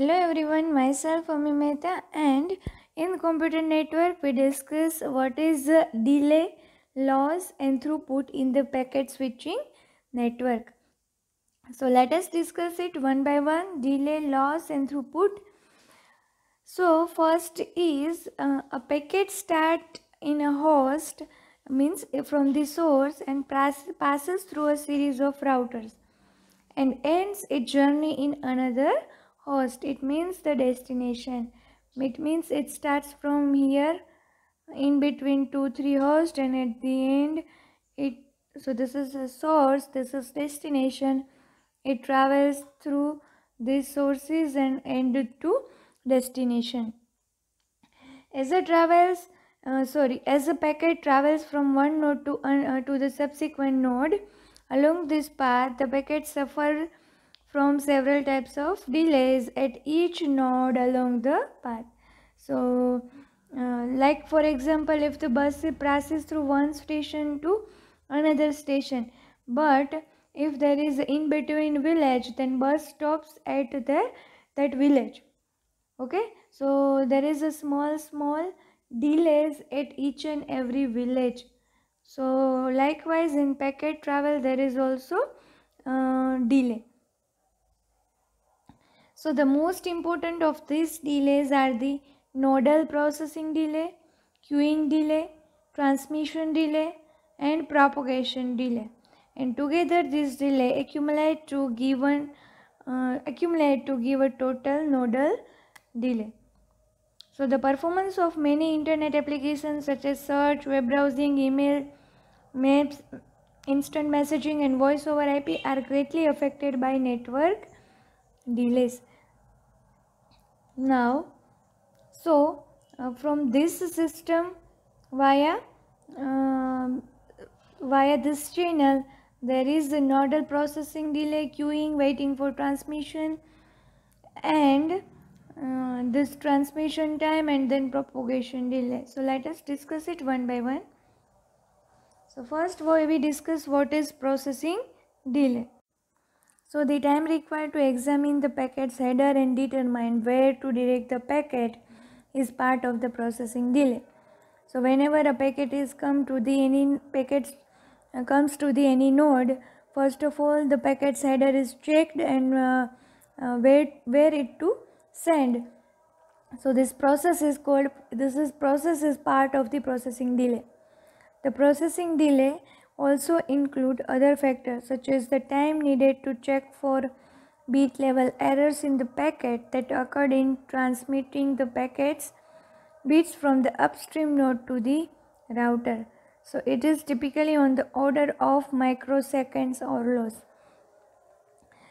Hello everyone, myself Ami Mehta and in computer network we discuss what is delay, loss and throughput in the packet switching network. So let us discuss it one by one, delay, loss and throughput. So first is uh, a packet start in a host means from the source and passes through a series of routers and ends a journey in another host it means the destination it means it starts from here in between two three host and at the end it so this is the source this is destination it travels through these sources and end to destination as a travels uh, sorry as a packet travels from one node to uh, to the subsequent node along this path the packet suffers from several types of delays at each node along the path. So, uh, like for example, if the bus passes through one station to another station, but if there is in between village, then bus stops at the, that village. Okay, so there is a small, small delays at each and every village. So likewise in packet travel, there is also uh, delay. So the most important of these delays are the nodal processing delay, queuing delay, transmission delay and propagation delay. And together these delay accumulate to given uh, accumulate to give a total nodal delay. So the performance of many internet applications such as search, web browsing, email, maps, instant messaging and voice over IP are greatly affected by network delays now so uh, from this system via uh, via this channel there is the nodal processing delay queuing waiting for transmission and uh, this transmission time and then propagation delay so let us discuss it one by one so first we discuss what is processing delay so the time required to examine the packet's header and determine where to direct the packet is part of the processing delay. So whenever a packet is come to the any packet uh, comes to the any node, first of all the packet's header is checked and uh, uh, where where it to send. So this process is called this is process is part of the processing delay. The processing delay also include other factors such as the time needed to check for bit level errors in the packet that occurred in transmitting the packets bits from the upstream node to the router. So it is typically on the order of microseconds or less.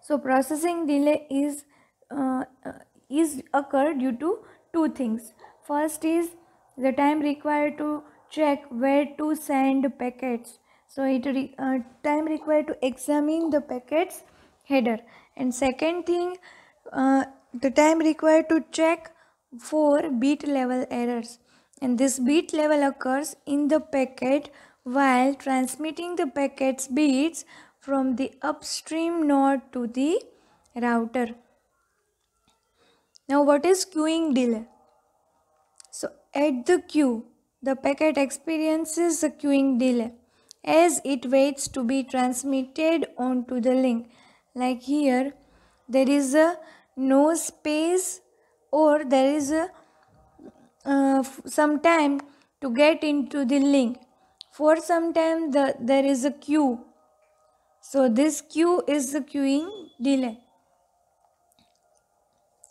So processing delay is uh, uh is occur due to two things. First is the time required to check where to send packets so it re, uh, time required to examine the packets header and second thing uh, the time required to check for bit level errors and this bit level occurs in the packet while transmitting the packet's bits from the upstream node to the router now what is queuing delay so at the queue the packet experiences a queuing delay as it waits to be transmitted onto the link. Like here, there is a no space or there is a uh, some time to get into the link. For some time, the, there is a queue. So this queue is the queuing delay.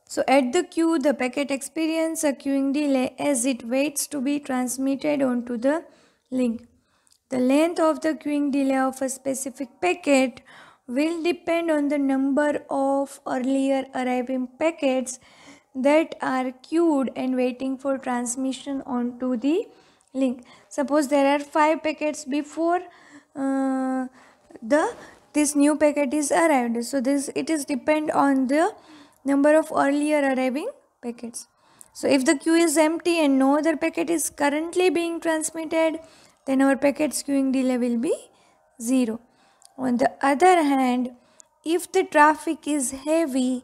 So at the queue, the packet experiences a queuing delay as it waits to be transmitted onto the link. The length of the queuing delay of a specific packet will depend on the number of earlier arriving packets that are queued and waiting for transmission onto the link. Suppose there are 5 packets before uh, the this new packet is arrived. So this it is depend on the number of earlier arriving packets. So if the queue is empty and no other packet is currently being transmitted, then our packet skewing delay will be 0. On the other hand, if the traffic is heavy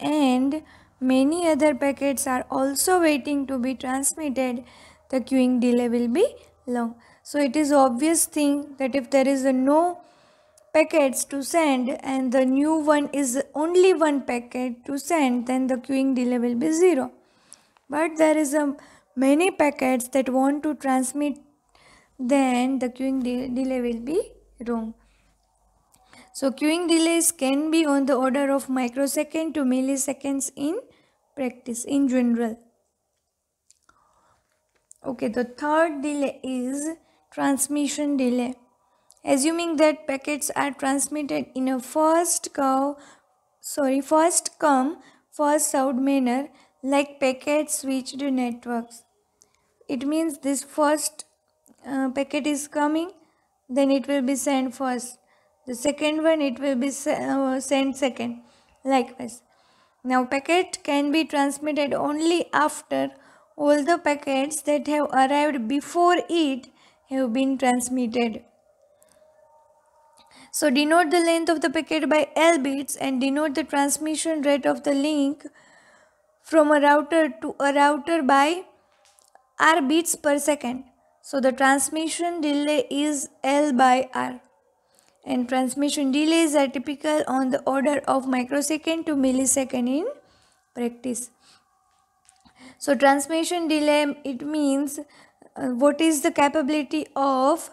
and many other packets are also waiting to be transmitted, the queuing delay will be long. So it is obvious thing that if there is no packets to send and the new one is only one packet to send, then the queuing delay will be 0. But there is a many packets that want to transmit then the queuing de delay will be wrong. So queuing delays can be on the order of microsecond to milliseconds in practice in general. Okay, the third delay is transmission delay. Assuming that packets are transmitted in a first come, sorry, first come, first served manner like packet switched networks. It means this first uh, packet is coming then it will be sent first the second one it will be uh, sent second likewise now packet can be transmitted only after all the packets that have arrived before it have been transmitted so denote the length of the packet by L bits and denote the transmission rate of the link from a router to a router by R bits per second. So the transmission delay is L by R and transmission delays are typical on the order of microsecond to millisecond in practice. So transmission delay it means uh, what is the capability of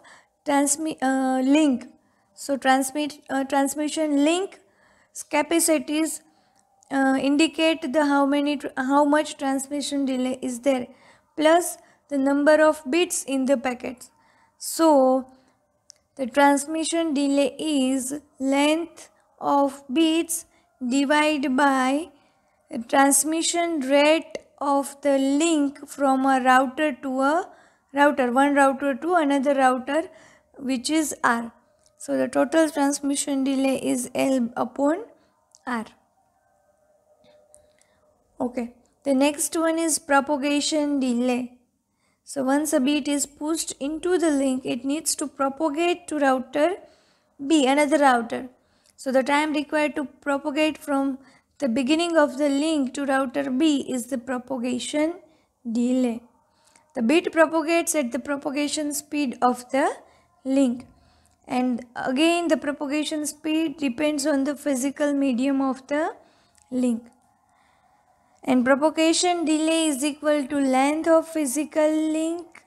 transmit uh, link. So transmit uh, transmission link capacities uh, indicate the how many how much transmission delay is there plus the number of bits in the packets. So, the transmission delay is length of bits divided by transmission rate of the link from a router to a router, one router to another router which is R. So the total transmission delay is L upon R. Okay. The next one is propagation delay. So once a bit is pushed into the link, it needs to propagate to router B, another router. So the time required to propagate from the beginning of the link to router B is the propagation delay. The bit propagates at the propagation speed of the link. And again the propagation speed depends on the physical medium of the link and propagation delay is equal to length of physical link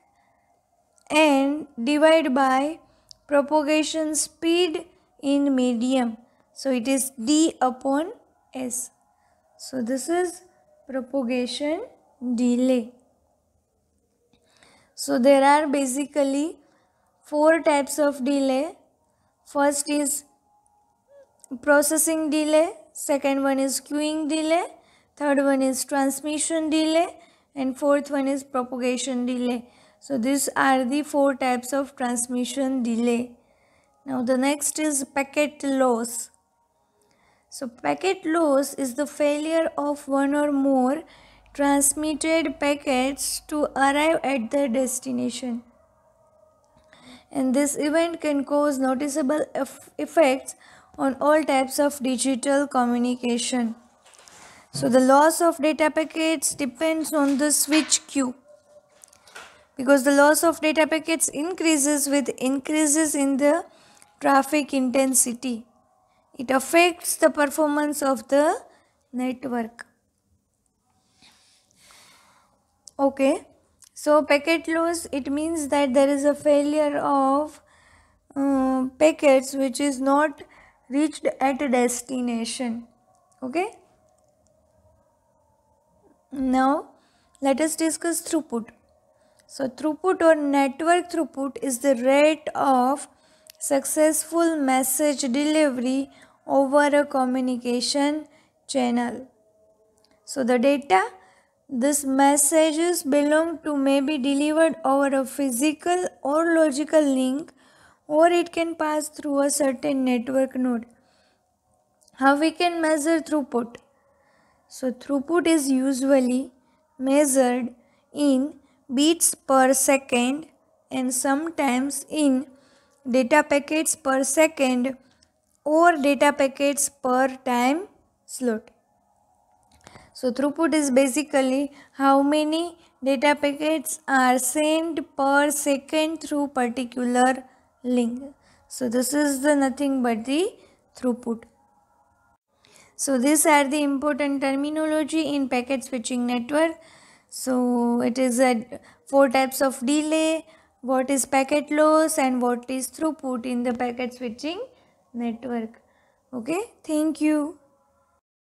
and divide by propagation speed in medium so it is d upon s so this is propagation delay so there are basically four types of delay first is processing delay second one is queuing delay third one is transmission delay and fourth one is propagation delay. So these are the four types of transmission delay. Now the next is packet loss. So packet loss is the failure of one or more transmitted packets to arrive at their destination. And this event can cause noticeable effects on all types of digital communication. So the loss of data packets depends on the switch queue because the loss of data packets increases with increases in the traffic intensity. It affects the performance of the network. Okay, so packet loss, it means that there is a failure of um, packets which is not reached at destination. Okay. Now, let us discuss throughput. So, throughput or network throughput is the rate of successful message delivery over a communication channel. So, the data, these messages belong to may be delivered over a physical or logical link or it can pass through a certain network node. How we can measure throughput? So throughput is usually measured in bits per second and sometimes in data packets per second or data packets per time slot. So throughput is basically how many data packets are sent per second through particular link. So this is the nothing but the throughput. So these are the important terminology in packet switching network. So it is a four types of delay, what is packet loss and what is throughput in the packet switching network. Okay, thank you.